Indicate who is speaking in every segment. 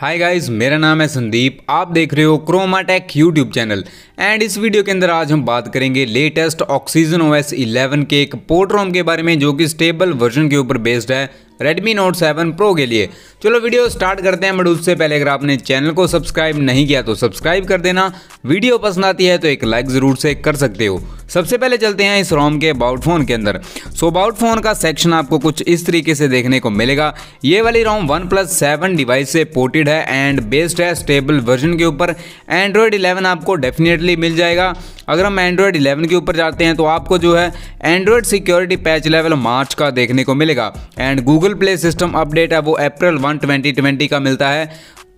Speaker 1: Hi guys मेरा नाम है संदीप आप देख रहे हो Croma tech YouTube channel and इस वीडियो के अंदर आज हम बात करेंगे लेटेस्ट ऑक्सीजन ओएस 11 के एक पोर्ट रोम के बारे में जो कि स्टेबल वर्जन के ऊपर बेस्ड है Redmi Note 7 Pro के लिए चलो वीडियो स्टार्ट करते हैं बट उससे पहले अगर आपने चैनल को सब्सक्राइब नहीं किया तो सब्सक्राइब कर देना वीडियो पसंद आती है तो एक लाइक ज़रूर से कर सकते हो सबसे पहले चलते हैं इस रोम के अबाउट फ़ोन के अंदर सो अबाउट फ़ोन का सेक्शन आपको कुछ इस तरीके से देखने को मिलेगा ये वाली ROM OnePlus seven device से पोर्टेड है एंड बेस्ड है स्टेबल वर्जन के ऊपर एंड्रॉयड 11 आपको डेफिनेटली मिल जाएगा अगर हम एंड्रॉयड 11 के ऊपर जाते हैं तो आपको जो है Android security patch level March का देखने को मिलेगा and Google Play system update है वो अप्रैल वन ट्वेंटी का मिलता है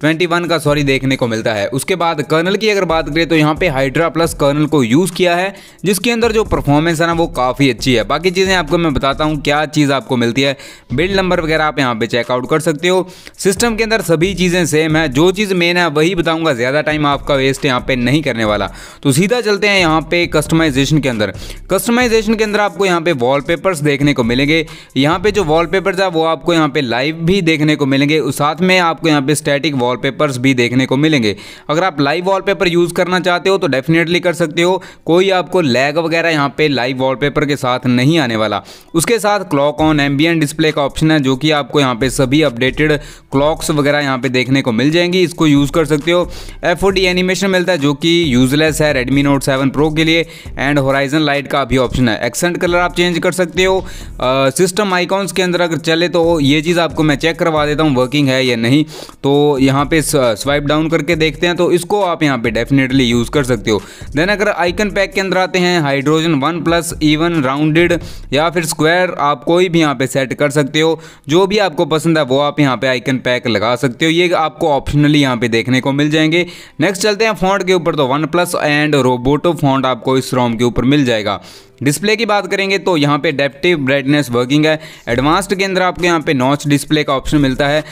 Speaker 1: 21 का सॉरी देखने को मिलता है उसके बाद कर्नल की अगर बात करें तो यहाँ पे हाइड्रा प्लस कर्नल को यूज़ किया है जिसके अंदर जो परफॉर्मेंस है ना वो काफ़ी अच्छी है बाकी चीज़ें आपको मैं बताता हूँ क्या चीज़ आपको मिलती है बिल्ड नंबर वगैरह आप यहाँ पे चेकआउट कर सकते हो सिस्टम के अंदर सभी चीज़ें सेम है जो चीज़ मेन है वही बताऊँगा ज़्यादा टाइम आपका वेस्ट यहाँ पे नहीं करने वाला तो सीधा चलते हैं यहाँ पर कस्टमाइजेशन के अंदर कस्टमाइजेशन के अंदर आपको यहाँ पे वॉल देखने को मिलेंगे यहाँ पे जो वॉल है वो आपको यहाँ पे लाइव भी देखने को मिलेंगे साथ में आपको यहाँ पे स्टैटिक वॉल वॉलपेपर्स भी देखने को मिलेंगे अगर आप लाइव वॉलपेपर यूज़ करना चाहते हो तो डेफिनेटली कर सकते हो कोई आपको लैग वगैरह यहाँ पे लाइव वॉलपेपर के साथ नहीं आने वाला उसके साथ क्लॉक ऑन एम्बियन डिस्प्ले का ऑप्शन है जो कि आपको यहाँ पे सभी अपडेटेड क्लॉक्स वगैरह यहाँ पे देखने को मिल जाएंगी इसको यूज़ कर सकते हो एफ एनिमेशन मिलता है जो कि यूजलेस है रेडमी नोट सेवन प्रो के लिए एंड होराइजन लाइट का भी ऑप्शन है एक्सेंट कलर आप चेंज कर सकते हो सिस्टम आइकॉन्स के अंदर अगर चले तो ये चीज़ आपको मैं चेक करवा देता हूँ वर्किंग है या नहीं तो यहाँ यहाँ पे स्वाइप डाउन करके देखते हैं तो इसको आप यहाँ पे डेफिनेटली यूज़ कर सकते हो देन अगर आइकन पैक के अंदर आते हैं Hydrogen OnePlus even rounded या फिर स्क्वायर आप कोई भी यहाँ पे सेट कर सकते हो जो भी आपको पसंद है वो आप यहाँ पे आइकन पैक लगा सकते हो ये आपको ऑप्शनली यहाँ पे देखने को मिल जाएंगे नेक्स्ट चलते हैं फॉन्ट के ऊपर तो OnePlus and Roboto font आपको इस रोम के ऊपर मिल जाएगा डिस्प्ले की बात करेंगे तो यहाँ पे डेप्टिव ब्राइटनेस वर्किंग है एडवांस्ड के अंदर आपको यहाँ पे नॉच डिस्प्ले का ऑप्शन मिलता है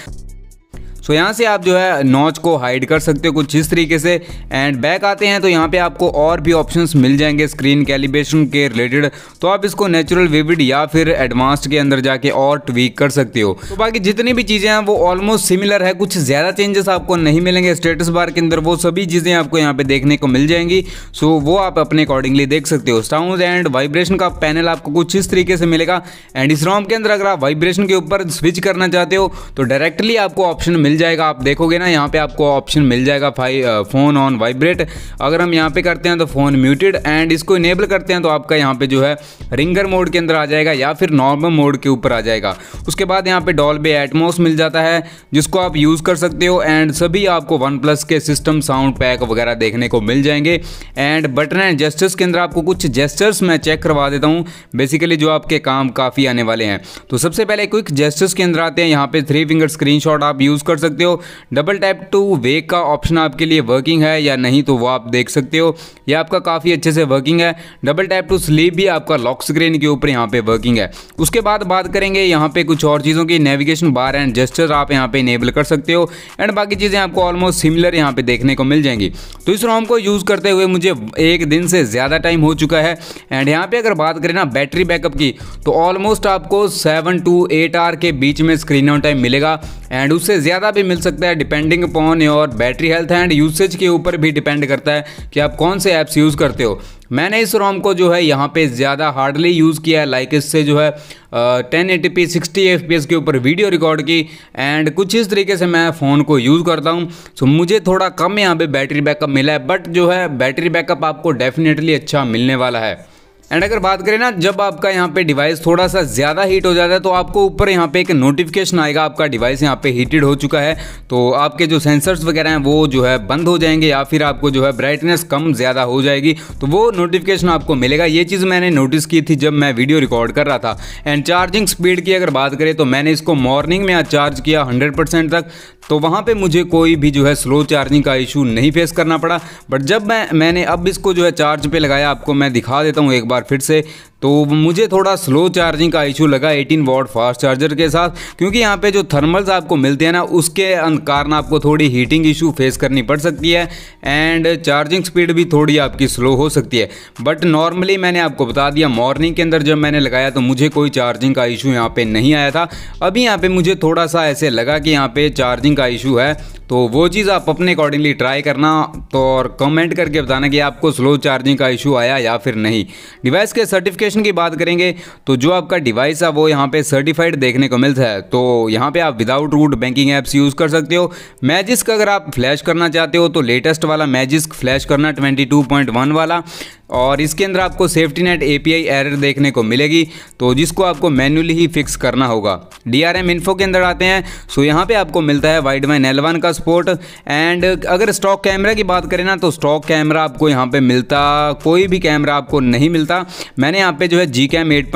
Speaker 1: सो यहाँ से आप जो है नॉच को हाइड कर सकते हो कुछ इस तरीके से एंड बैक आते हैं तो यहाँ पे आपको और भी ऑप्शंस मिल जाएंगे स्क्रीन कैलिब्रेशन के रिलेटेड तो आप इसको नेचुरल विविड या फिर एडवांस्ड के अंदर जाके और ट्वीक कर सकते हो तो बाकी जितनी भी चीज़ें हैं वो ऑलमोस्ट सिमिलर है कुछ ज़्यादा चेंजेस आपको नहीं मिलेंगे स्टेटस बार के अंदर वो सभी चीज़ें आपको यहाँ पे देखने को मिल जाएंगी सो वो आप अपने अकॉर्डिंगली देख सकते हो साउंड एंड वाइब्रेशन का पैनल आपको कुछ इस तरीके से मिलेगा एंड इस रॉम के अंदर अगर आप वाइब्रेशन के ऊपर स्विच करना चाहते हो तो डायरेक्टली आपको ऑप्शन मिल जाएगा आप देखोगे ना यहाँ पे आपको ऑप्शन मिल जाएगा भाई फ़ोन ऑन वाइब्रेट अगर हम यहाँ पे करते हैं तो फ़ोन म्यूटेड एंड इसको इनेबल करते हैं तो आपका यहाँ पे जो है रिंगर मोड के अंदर आ जाएगा या फिर नॉर्मल मोड के ऊपर आ जाएगा उसके बाद यहाँ पे डॉल्बे एटमोस मिल जाता है जिसको आप यूज़ कर सकते हो एंड सभी आपको वन प्लस के सिस्टम साउंड पैक वगैरह देखने को मिल जाएंगे एंड बटन एंड जेस्टर्स के अंदर आपको कुछ जेस्टर्स मैं चेक करवा देता हूँ बेसिकली जो आपके काम काफ़ी आने वाले हैं तो सबसे पहले क्विक जेस्टर्स के अंदर आते हैं यहाँ पे थ्री फिंगर स्क्रीन आप यूज़ कर कर सकते हो डबल टैप टू वे का ऑप्शन आपके लिए वर्किंग है या नहीं तो वो आप देख सकते हो ये आपका काफ़ी अच्छे से वर्किंग है डबल टैप टू स्लीप भी आपका लॉक स्क्रीन के ऊपर यहाँ पे वर्किंग है उसके बाद बात करेंगे यहाँ पे कुछ और चीज़ों की नेविगेशन बार एंड जेस्टर आप यहाँ पे इनेबल कर सकते हो एंड बाकी चीज़ें आपको ऑलमोस्ट सिमिलर यहाँ पे देखने को मिल जाएंगी तो इस रोम को यूज़ करते हुए मुझे एक दिन से ज़्यादा टाइम हो चुका है एंड यहाँ पर अगर बात करें ना बैटरी बैकअप की तो ऑलमोस्ट आपको सेवन टू एट आर के बीच में स्क्रीन ऑन टाइम मिलेगा एंड उससे ज़्यादा भी मिल सकता है depending upon your battery health and usage के ऊपर भी डिपेंड करता है कि आप कौन से ऐप्स यूज़ करते हो मैंने इस रोम को जो है यहाँ पे ज़्यादा हार्डली यूज़ किया है लाइक इससे जो है ten eighty P sixty F P S के ऊपर वीडियो रिकॉर्ड की एंड कुछ इस तरीके से मैं फ़ोन को यूज़ करता हूँ सो so, मुझे थोड़ा कम यहाँ पे बैटरी बैकअप मिला है बट जो है बैटरी बैकअप आपको डेफिनेटली अच्छा मिलने वाला है एंड अगर बात करें ना जब आपका यहाँ पे डिवाइस थोड़ा सा ज़्यादा हीट हो जाता है तो आपको ऊपर यहाँ पे एक नोटिफिकेशन आएगा आपका डिवाइस यहाँ पे हीटेड हो चुका है तो आपके जो सेंसर्स वगैरह हैं वो जो है बंद हो जाएंगे या फिर आपको जो है ब्राइटनेस कम ज़्यादा हो जाएगी तो वो नोटिफिकेशन आपको मिलेगा ये चीज़ मैंने नोटिस की थी जब मैं वीडियो रिकॉर्ड कर रहा था एंड चार्जिंग स्पीड की अगर बात करें तो मैंने इसको मॉर्निंग में चार्ज किया हंड्रेड तक तो वहाँ पर मुझे कोई भी जो है स्लो चार्जिंग का इशू नहीं फेस करना पड़ा बट जब मैं मैंने अब इसको जो है चार्ज पर लगाया आपको मैं दिखा देता हूँ एक बार बार फिर से तो मुझे थोड़ा स्लो चार्जिंग का इशू लगा 18 वॉट फास्ट चार्जर के साथ क्योंकि यहाँ पे जो थर्मल्स आपको मिलते हैं ना उसके कारण आपको थोड़ी हीटिंग इशू फेस करनी पड़ सकती है एंड चार्जिंग स्पीड भी थोड़ी आपकी स्लो हो सकती है बट नॉर्मली मैंने आपको बता दिया मॉर्निंग के अंदर जब मैंने लगाया तो मुझे कोई चार्जिंग का इशू यहाँ पर नहीं आया था अभी यहाँ पर मुझे थोड़ा सा ऐसे लगा कि यहाँ पर चार्जिंग का इशू है तो वो चीज़ आप अपने अकॉर्डिंगली ट्राई करना तो और कमेंट करके बताना कि आपको स्लो चार्जिंग का इशू आया या फिर नहीं डिवाइस के सर्टिफिकेट स्पेसिफिकेशन की बात करेंगे तो जो आपका डिवाइस है वो यहाँ पे सर्टिफाइड देखने को मिलता है तो यहाँ पे आप without root banking apps use कर सकते हो मैजिस्क अगर आप फ्लैश करना चाहते हो तो लेटेस्ट वाला मैजिस्क फ्लैश करना 22.1 वाला और इसके अंदर आपको सेफ्टी नेट एपीआई एरर देखने को मिलेगी तो जिसको आपको मैन्युअली ही फिक्स करना होगा डीआरएम इन्फो के अंदर आते हैं सो यहाँ पे आपको मिलता है वाइड वाइन एल का सपोर्ट एंड अगर स्टॉक कैमरा की बात करें ना तो स्टॉक कैमरा आपको यहाँ पे मिलता कोई भी कैमरा आपको नहीं मिलता मैंने यहाँ पर जो है जी कैम एट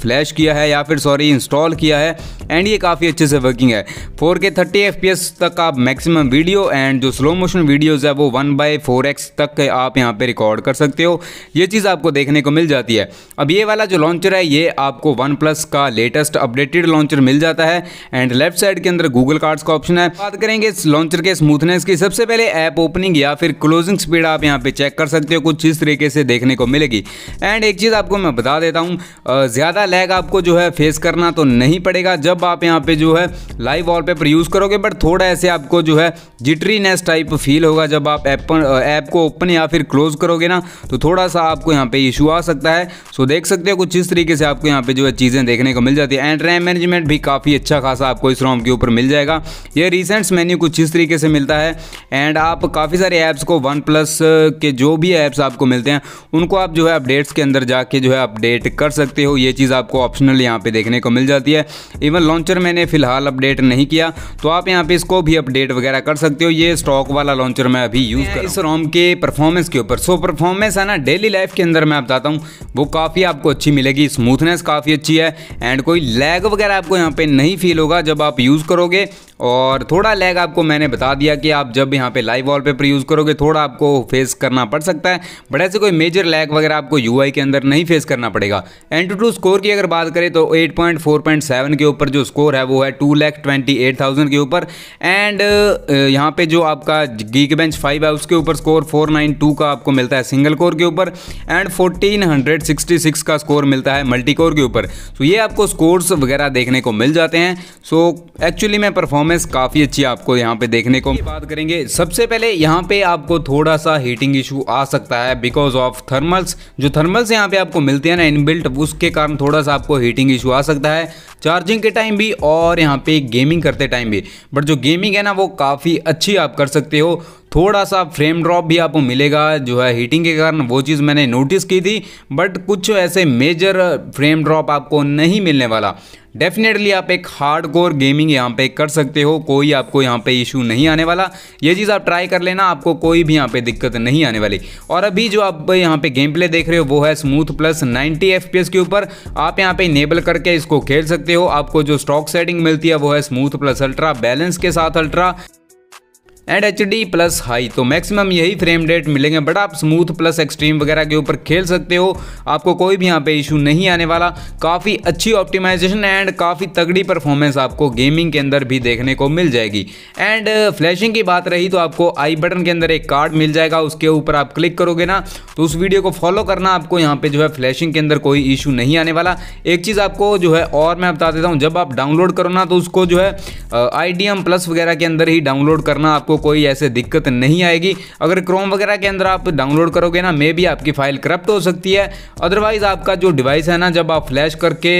Speaker 1: फ्लैश किया है या फिर सॉरी इंस्टॉल किया है एंड ये काफ़ी अच्छे से वर्किंग है फोर के थर्टी एफ तक आप मैक्सिमम वीडियो एंड जो स्लो मोशन वीडियोज़ है वो वन बाई फोर एक्स तक आप यहाँ पे रिकॉर्ड कर सकते हो ये चीज़ आपको देखने को मिल जाती है अब ये वाला जो लॉन्चर है ये आपको वन प्लस का लेटेस्ट अपडेटेड लॉन्चर मिल जाता है एंड लेफ्ट साइड के अंदर गूगल कार्ड्स का ऑप्शन है बात करेंगे इस लॉन्चर के स्मूथनेस की सबसे पहले ऐप ओपनिंग या फिर क्लोजिंग स्पीड आप यहाँ पे चेक कर सकते हो कुछ इस तरीके से देखने को मिलेगी एंड एक चीज़ आपको मैं बता देता हूँ ज़्यादा लैग आपको जो है फेस करना तो नहीं पड़ेगा जब आप यहाँ पे जो है लाइव वॉलपेपर यूज़ करोगे बट थोड़ा ऐसे आपको जो है जिटरीनेस टाइप फील होगा जब आप ऐप ऐप को ओपन या फिर क्लोज करोगे ना तो थोड़ा सा आपको यहाँ पे इशू आ सकता है सो देख सकते हो कुछ इस तरीके से आपको यहाँ पे जो है चीज़ें देखने को मिल जाती है एंड रैम मैनेजमेंट भी काफ़ी अच्छा खासा आपको इस रोम के ऊपर मिल जाएगा ये रिसेंट्स मेन्यू कुछ इस तरीके से मिलता है एंड आप काफ़ी सारे ऐप्स को वन प्लस uh, के जो भी ऐप्स आपको मिलते हैं उनको आप जो है अपडेट्स के अंदर जाके जो है अपडेट कर सकते हो ये चीज़ आपको ऑप्शनल यहाँ पे देखने को मिल जाती है इवन लॉन्चर मैंने फिलहाल अपडेट नहीं किया तो आप यहाँ पे इसको भी अपडेट वगैरह कर सकते हो ये स्टॉक वाला लॉन्चर मैं अभी यूज़ कर इस रोम के परफॉर्मेंस के ऊपर सो परफॉर्मेंस है ना ना डेली लाइफ के अंदर मैं बताता हूँ वो काफ़ी आपको अच्छी मिलेगी स्मूथनेस काफ़ी अच्छी है एंड कोई लैग वगैरह आपको यहाँ पे नहीं फील होगा जब आप यूज़ करोगे और थोड़ा लैग आपको मैंने बता दिया कि आप जब यहाँ पे लाइव वॉल पेपर यूज़ करोगे थोड़ा आपको फेस करना पड़ सकता है बट ऐसे कोई मेजर लैग वगैरह आपको यू के अंदर नहीं फेस करना पड़ेगा एंड टू टू स्कोर की अगर बात करें तो एट के ऊपर जो स्कोर है वो है टू के ऊपर एंड यहाँ पर जो आपका गीक बेंच फाइव है उसके ऊपर स्कोर फोर का आपको मिलता है सिंगल कोर के के ऊपर एंड 1466 का स्कोर मिलता है मल्टी कोर के ऊपर सो ये आपको स्कोर्स वगैरह देखने को मिल जाते हैं सो एक्चुअली में परफॉर्मेंस काफ़ी अच्छी आपको यहाँ पे देखने को बात करेंगे सबसे पहले यहाँ पे आपको थोड़ा सा हीटिंग इशू आ सकता है बिकॉज ऑफ थर्मल्स जो थर्मल्स यहाँ पे आपको मिलते हैं ना इनबिल्ट उसके कारण थोड़ा सा आपको हीटिंग इशू आ सकता है चार्जिंग के टाइम भी और यहाँ पे गेमिंग करते टाइम भी बट जो गेमिंग है ना वो काफ़ी अच्छी आप कर सकते हो थोड़ा सा फ्रेम ड्रॉप भी आपको मिलेगा जो है हीटिंग के कारण वो चीज़ मैंने नोटिस की थी बट कुछ ऐसे मेजर फ्रेम ड्रॉप आपको नहीं मिलने वाला डेफिनेटली आप एक हार्ड कोर गेमिंग यहाँ पे कर सकते हो कोई आपको यहाँ पे इशू नहीं आने वाला ये चीज़ आप ट्राई कर लेना आपको कोई भी यहाँ पे दिक्कत नहीं आने वाली और अभी जो आप यहाँ पे गेम प्ले देख रहे हो वो है स्मूथ प्लस 90 एफ के ऊपर आप यहाँ पे इनेबल करके इसको खेल सकते हो आपको जो स्टॉक सेटिंग मिलती है वो है स्मूथ प्लस अल्ट्रा बैलेंस के साथ ultra and H D plus high तो मैक्सिमम यही फ्रेम रेट मिलेंगे बट आप स्मूथ प्लस एक्सट्रीम वगैरह के ऊपर खेल सकते हो आपको कोई भी यहाँ पे इशू नहीं आने वाला काफ़ी अच्छी ऑप्टिमाइजेशन एंड काफ़ी तगड़ी परफॉर्मेंस आपको गेमिंग के अंदर भी देखने को मिल जाएगी एंड फ्लैशिंग uh, की बात रही तो आपको आई बटन के अंदर एक कार्ड मिल जाएगा उसके ऊपर आप क्लिक करोगे ना तो उस वीडियो को फॉलो करना आपको यहाँ पर जो है फ्लैशिंग के अंदर कोई इशू नहीं आने वाला एक चीज़ आपको जो है और मैं बता देता हूँ जब आप डाउनलोड करो ना तो उसको जो है आई uh, प्लस वगैरह के अंदर ही डाउनलोड करना आपको आपको कोई ऐसे दिक्कत नहीं आएगी अगर क्रोम वगैरह के अंदर आप डाउनलोड करोगे ना मे भी आपकी फाइल करप्ट हो सकती है अदरवाइज़ आपका जो डिवाइस है ना जब आप फ्लैश करके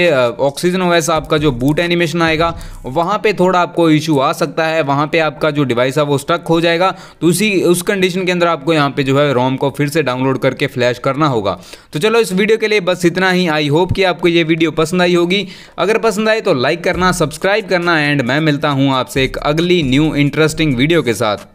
Speaker 1: ऑक्सीजन वैसा आपका जो बूट एनिमेशन आएगा वहाँ पर थोड़ा आपको इशू आ सकता है वहाँ पर आपका जो डिवाइस है वो स्टक हो जाएगा तो उसी उस कंडीशन के अंदर आपको यहाँ पे जो है रोम को फिर से डाउनलोड करके फ्लैश करना होगा तो चलो इस वीडियो के लिए बस इतना ही आई होप कि आपको ये वीडियो पसंद आई होगी अगर पसंद आए तो लाइक करना सब्सक्राइब करना एंड मैं मिलता हूं आपसे एक अगली न्यू इंटरेस्टिंग वीडियो के साथ назад.